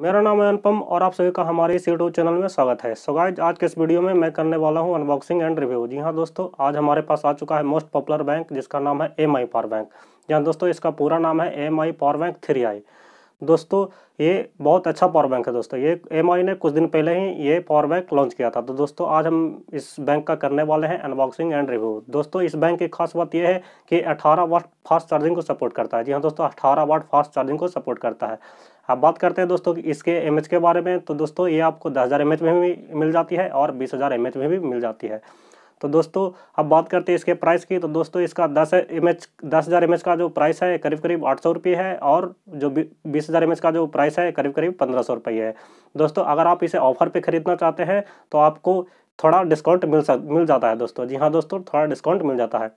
मेरा नाम है अनुपम और आप सभी का हमारे इस यूट्यूब चैनल में स्वागत है सो गाइज आज के इस वीडियो में मैं करने वाला हूं अनबॉक्सिंग एंड रिव्यू जी हाँ दोस्तों आज हमारे पास आ चुका है मोस्ट पॉपुलर बैंक जिसका नाम है एम आई पावर बैंक जी हाँ दोस्तों इसका पूरा नाम है M I power bank three I दोस्तों ये बहुत अच्छा पावर बैंक है दोस्तों ये एम ने कुछ दिन पहले ही ये पावर बैंक लॉन्च किया था तो दोस्तों आज हम इस बैंक का करने वाले हैं अनबॉक्सिंग एंड रिव्यू दोस्तों इस बैंक की खास बात यह है कि 18 वाट फास्ट चार्जिंग को सपोर्ट करता है जी हाँ दोस्तों 18 वाट फास्ट चार्जिंग को सपोर्ट करता है अब बात करते हैं दोस्तों इसके एम के बारे में तो दोस्तों ये आपको दस हज़ार में भी मिल जाती है और बीस हज़ार में भी मिल जाती है तो दोस्तों अब बात करते हैं इसके प्राइस की तो दोस्तों इसका दस एम एच दस हज़ार एम का जो प्राइस है करीब करीब आठ सौ रुपये है और जो बीस हज़ार एम का जो प्राइस है करीब करीब पंद्रह सौ रुपये है दोस्तों अगर आप इसे ऑफर पे ख़रीदना चाहते हैं तो आपको थोड़ा डिस्काउंट मिल सक मिल जाता है दोस्तों जी हाँ दोस्तों थोड़ा डिस्काउंट मिल जाता है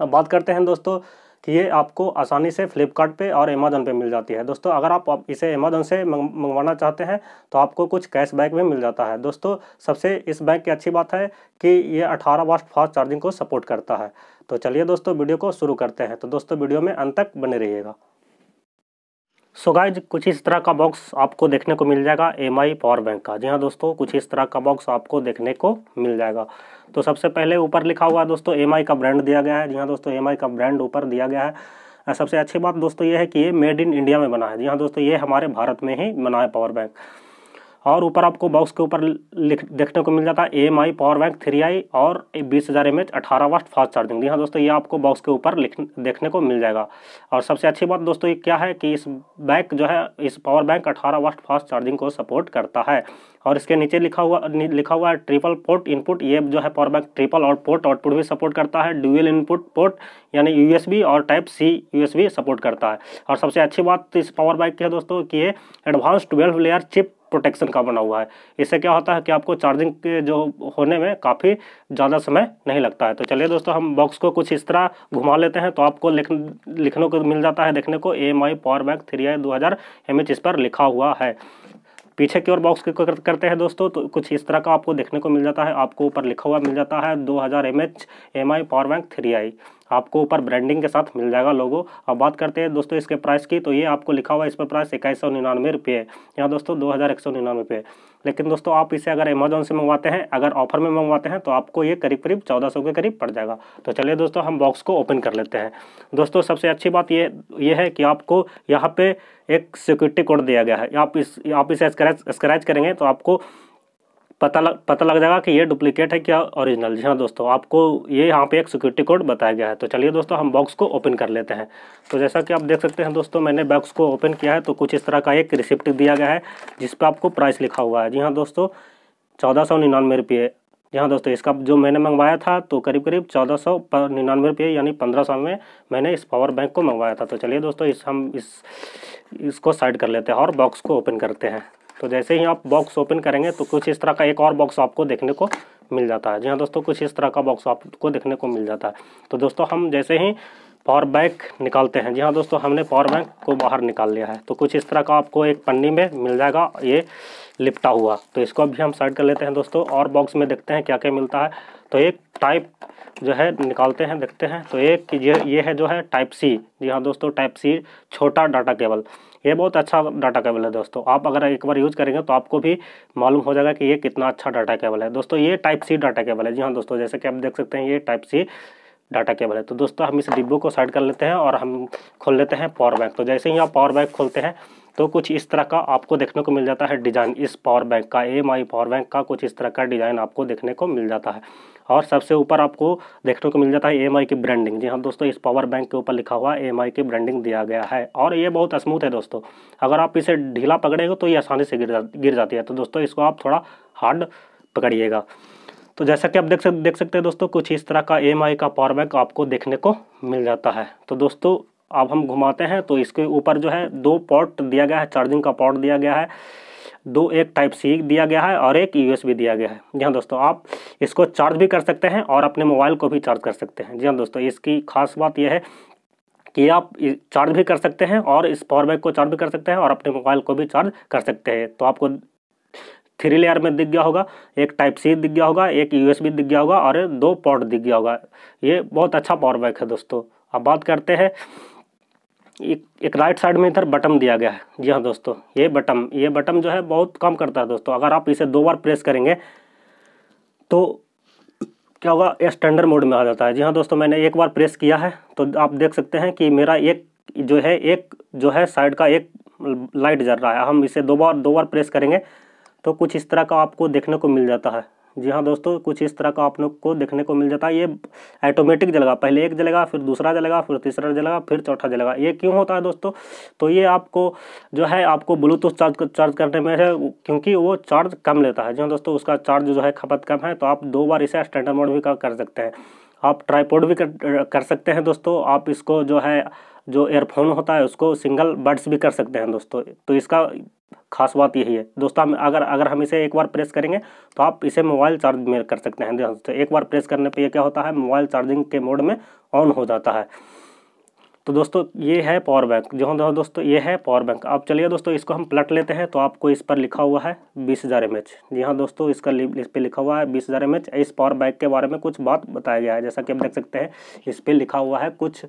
अब बात करते हैं दोस्तों कि ये आपको आसानी से फ्लिपकार्ट पे और अमेजोन पे मिल जाती है दोस्तों अगर आप इसे अमेजोन से मंगवाना चाहते हैं तो आपको कुछ कैशबैक भी मिल जाता है दोस्तों सबसे इस बैग की अच्छी बात है कि ये अठारह वास्ट फास्ट चार्जिंग को सपोर्ट करता है तो चलिए दोस्तों वीडियो को शुरू करते हैं तो दोस्तों वीडियो में अंत तक बने रहिएगा सो so गाइज कुछ इस तरह का बॉक्स आपको देखने को मिल जाएगा एम आई पावर बैंक का जी हाँ दोस्तों कुछ इस तरह का बॉक्स आपको देखने को मिल जाएगा तो सबसे पहले ऊपर लिखा हुआ है दोस्तों एम आई का ब्रांड दिया गया है जी हाँ दोस्तों एम आई का ब्रांड ऊपर दिया गया है सबसे अच्छी बात दोस्तों ये है कि ये मेड इन इंडिया में बना है जी हाँ दोस्तों ये हमारे भारत में ही बना है पावर बैंक और ऊपर आपको बॉक्स के ऊपर देखने को मिल जाता है M I power bank three I और बीस हज़ार एम एच अठारह वास्ट फास्ट चार्जिंग जी हाँ दोस्तों ये आपको बॉक्स के ऊपर देखने को मिल जाएगा और सबसे अच्छी बात दोस्तों ये क्या है कि इस बैक जो है इस पावर बैंक अठारह वास्ट फास्ट चार्जिंग को सपोर्ट करता है और इसके नीचे लिखा हुआ लिखा हुआ है ट्रिपल पोर्ट इनपुट ये जो है पावर बैंक ट्रिपल और पोर्ट आउटपुट भी सपोर्ट करता है ड्यूएल इनपुट पोर्ट यानी यू और टाइप सी यू सपोर्ट करता है और सबसे अच्छी बात इस पावर बैंक की है दोस्तों कि ये advance twelve layer chip protection का बना हुआ है इससे क्या होता है कि आपको चार्जिंग के जो होने में काफ़ी ज़्यादा समय नहीं लगता है तो चलिए दोस्तों हम बॉक्स को कुछ इस तरह घुमा लेते हैं तो आपको लिख लिखने को मिल जाता है देखने को a M I power bank three I दो हज़ार एम एच इस पर लिखा हुआ है पीछे की ओर बॉक्स करते हैं दोस्तों तो कुछ इस तरह का आपको देखने को मिल जाता है आपको ऊपर लिखा हुआ मिल जाता है दो हज़ार M H M I power bank three I आपको ऊपर ब्रांडिंग के साथ मिल जाएगा लोगो अब बात करते हैं दोस्तों इसके प्राइस की तो ये आपको लिखा हुआ इस पर प्राइस इक्कीस सौ निन्यानवे रुपये यहाँ दोस्तों दो हज़ार एक सौ निन्यानवे रुपये लेकिन दोस्तों आप इसे अगर अमेजोन से मंगवाते हैं अगर ऑफर में मंगवाते हैं तो आपको ये करीब करीब चौदह सौ के करीब पड़ जाएगा तो चलिए दोस्तों हम बॉक्स को ओपन कर लेते हैं दोस्तों सबसे अच्छी बात ये ये है कि आपको यहाँ पे एक सिक्योरिटी कोड दिया गया है आप इस आप इसे स्क्रैच स्क्रैच करेंगे तो आपको पता लग पता लग जाएगा कि ये डुप्लीकेट है क्या ओरिजिनल जी हाँ दोस्तों आपको ये यहाँ पे एक सिक्योरिटी कोड बताया गया है तो चलिए दोस्तों हम बॉक्स को ओपन कर लेते हैं तो जैसा कि आप देख सकते हैं दोस्तों मैंने बॉक्स को ओपन किया है तो कुछ इस तरह का एक रिसिप्ट दिया गया है जिस पर आपको प्राइस लिखा हुआ है जी हाँ दोस्तों चौदह सौ निन्यानवे रुपये जी हाँ दोस्तों इसका जो मैंने मंगवाया था तो करीब करीब चौदह सौ निन्यानवे रुपये यानी पंद्रह सौ में मैंने इस पावर बैंक को मंगवाया था तो चलिए दोस्तों इस हम इस इसको साइड कर लेते हैं और बॉक्स को ओपन करते हैं तो जैसे ही आप बॉक्स ओपन करेंगे तो कुछ इस तरह का एक और बॉक्स आपको देखने को मिल जाता है जी हाँ दोस्तों कुछ इस तरह का बॉक्स आपको देखने को मिल जाता है तो दोस्तों हम जैसे ही पावर बैंक निकालते हैं जी हाँ दोस्तों हमने पावर बैंक को बाहर निकाल लिया है तो कुछ इस तरह का आपको एक पन्नी में मिल जाएगा ये लिपटा हुआ तो इसको भी हम साइड कर लेते हैं दोस्तों और बॉक्स में देखते हैं क्या क्या मिलता है तो एक टाइप जो है निकालते हैं देखते हैं तो एक ये ये है जो है टाइप सी जी हाँ दोस्तों टाइप सी छोटा डाटा केबल ये बहुत अच्छा डाटा केबल है दोस्तों आप अगर एक बार यूज़ करेंगे तो आपको भी मालूम हो जाएगा कि ये कितना अच्छा डाटा केबल है दोस्तों ये टाइप सी डाटा केबल है जी हाँ दोस्तों जैसे कि आप देख सकते हैं ये टाइप सी डाटा केबल है तो दोस्तों हम इस डिब्बो को साइड कर लेते हैं और हम खोल लेते हैं पावर बैंक तो जैसे ही आप पावर बैंक खोलते हैं तो कुछ इस तरह का आपको देखने को मिल जाता है डिज़ाइन इस पावर बैंक का एम आई पावर बैंक का कुछ इस तरह का डिज़ाइन आपको देखने को मिल जाता है और सबसे ऊपर आपको देखने को मिल जाता है एम की ब्रांडिंग जी हाँ दोस्तों इस पावर बैंक के ऊपर लिखा हुआ एम की ब्रांडिंग दिया गया है और ये बहुत स्मूथ है दोस्तों अगर आप इसे ढीला पकड़ेंगे तो ये आसानी से गिर जा गिर जाती है तो दोस्तों इसको आप थोड़ा हार्ड पकड़िएगा तो जैसा कि आप देख सकते देख सकते हैं दोस्तों कुछ इस तरह का एम का पावर बैंक आपको देखने को मिल जाता है तो दोस्तों अब हम घुमाते हैं तो इसके ऊपर जो है दो पॉट दिया गया है चार्जिंग का पॉट दिया गया है दो एक टाइप सी दिया गया है और एक यूएसबी दिया गया है जी हाँ दोस्तों आप इसको चार्ज भी कर सकते हैं और अपने मोबाइल को भी चार्ज कर सकते हैं जी हाँ दोस्तों इसकी खास बात यह है कि आप चार्ज भी कर सकते हैं और इस पावर बैंक को चार्ज भी कर सकते हैं और अपने मोबाइल को भी चार्ज कर सकते हैं तो आपको थ्री लेयर में दिख गया होगा एक टाइप सी दिख गया होगा एक यूएसबी दिख गया होगा और दो पॉट दिख गया होगा ये बहुत अच्छा पावर बैंक है दोस्तों अब बात करते हैं एक, एक राइट साइड में इधर बटन दिया गया है जी हाँ दोस्तों ये बटम ये बटम जो है बहुत काम करता है दोस्तों अगर आप इसे दो बार प्रेस करेंगे तो क्या होगा ये स्टैंडर्ड मोड में आ जाता है जी हाँ दोस्तों मैंने एक बार प्रेस किया है तो आप देख सकते हैं कि मेरा एक जो है एक जो है साइड का एक लाइट जल रहा है हम इसे दो बार दो बार प्रेस करेंगे तो कुछ इस तरह का आपको देखने को मिल जाता है जी हाँ दोस्तों कुछ इस तरह का आप लोग को देखने को मिल जाता है ये ऑटोमेटिक जलेगा पहले एक जलेगा फिर दूसरा जलेगा फिर तीसरा जलेगा फिर चौथा जलेगा ये क्यों होता है दोस्तों तो ये आपको जो है आपको ब्लूटूथ चार्ज चार्ज करने में है क्योंकि वो चार्ज कम लेता है जी हाँ दोस्तों उसका चार्ज जो है खपत कम है तो आप दो बार इसे स्टैंडर्ड मोड भी कर सकते हैं आप ट्राईपोड भी कर, कर सकते हैं दोस्तों आप इसको जो है जो एयरफोन होता है उसको सिंगल बड्स भी कर सकते हैं दोस्तों तो इसका खास बात यही है दोस्तों हम अगर अगर हम इसे एक बार प्रेस करेंगे तो आप इसे मोबाइल चार्ज में कर सकते हैं दोस्तों एक बार प्रेस करने पे ये क्या होता है मोबाइल चार्जिंग के मोड में ऑन हो जाता है तो दोस्तों ये है पावर बैंक जो हम दोस्तों ये है पावर बैंक अब चलिए दोस्तों इसको हम प्लट लेते हैं तो आपको इस पर लिखा हुआ है बीस हज़ार एम एच जी हाँ दोस्तों इसका इस पर लिखा हुआ है बीस हज़ार एम एच इस पावर बैंक के बारे में कुछ बात बताया गया है जैसा कि आप देख सकते हैं इस पर लिखा हुआ है कुछ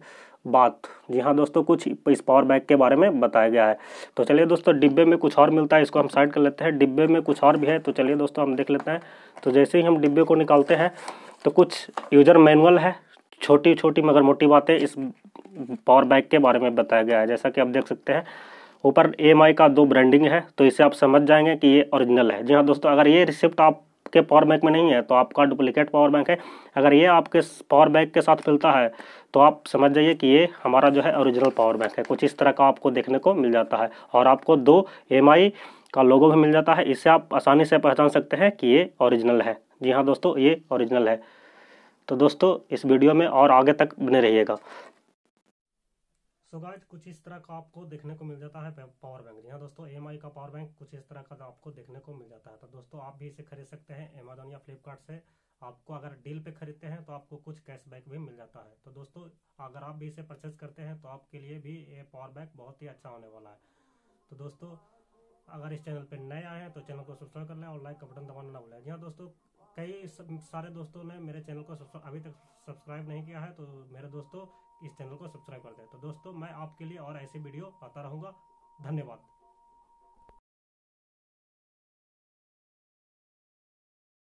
बात जी हाँ दोस्तों कुछ इस पावर बैंक के बारे में बताया गया है तो चलिए दोस्तों डिब्बे में कुछ और मिलता है इसको हम साइड कर लेते हैं डिब्बे में कुछ और भी है तो चलिए दोस्तों हम देख लेते हैं तो जैसे ही हम डिब्बे को निकालते हैं तो कुछ यूजर मैनुअल है छोटी छोटी मगर मोटी बातें इस पावर बैंक के बारे में बताया गया है जैसा कि आप देख सकते हैं ऊपर ए का दो ब्रांडिंग है तो इसे आप समझ जाएंगे कि ये ओरिजिनल है जी हाँ दोस्तों अगर ये रिसिप्ट आप के पावर बैंक में नहीं है तो आपका डुप्लीकेट पावर बैंक है अगर ये आपके पावर बैंक के साथ मिलता है तो आप समझ जाइए कि ये हमारा जो है ओरिजिनल पावर बैंक है कुछ इस तरह का आपको देखने को मिल जाता है और आपको दो एम का लोगो भी मिल जाता है इसे आप आसानी से पहचान सकते हैं कि ये ओरिजिनल है जी हाँ दोस्तों ये ओरिजिनल है तो दोस्तों इस वीडियो में और आगे तक बने रहिएगा सो गाइस कुछ इस तरह का आपको देखने को मिल जाता है पावर बैंक जी हाँ दोस्तों एम का पावर बैंक कुछ इस तरह का आपको देखने को मिल जाता है तो दोस्तों आप भी इसे खरीद सकते हैं अमेजोन या फ्लिपकार्ट से आपको अगर डील पे खरीदते हैं तो आपको कुछ कैशबैक भी मिल जाता है तो दोस्तों अगर आप भी इसे परचेज करते हैं तो आपके लिए भी ये पावर बैंक बहुत ही अच्छा होने वाला है तो दोस्तों अगर इस चैनल पर नए आए हैं तो चैनल को सब्सक्राइब कर लें और लाइक का बटन दबाना ना भूलें जी हाँ दोस्तों कई सारे दोस्तों ने मेरे चैनल को अभी तक सब्सक्राइब नहीं किया है तो मेरे दोस्तों इस चैनल को सब्सक्राइब कर दें तो दोस्तों मैं आपके लिए और ऐसे वीडियो आता रहूँगा धन्यवाद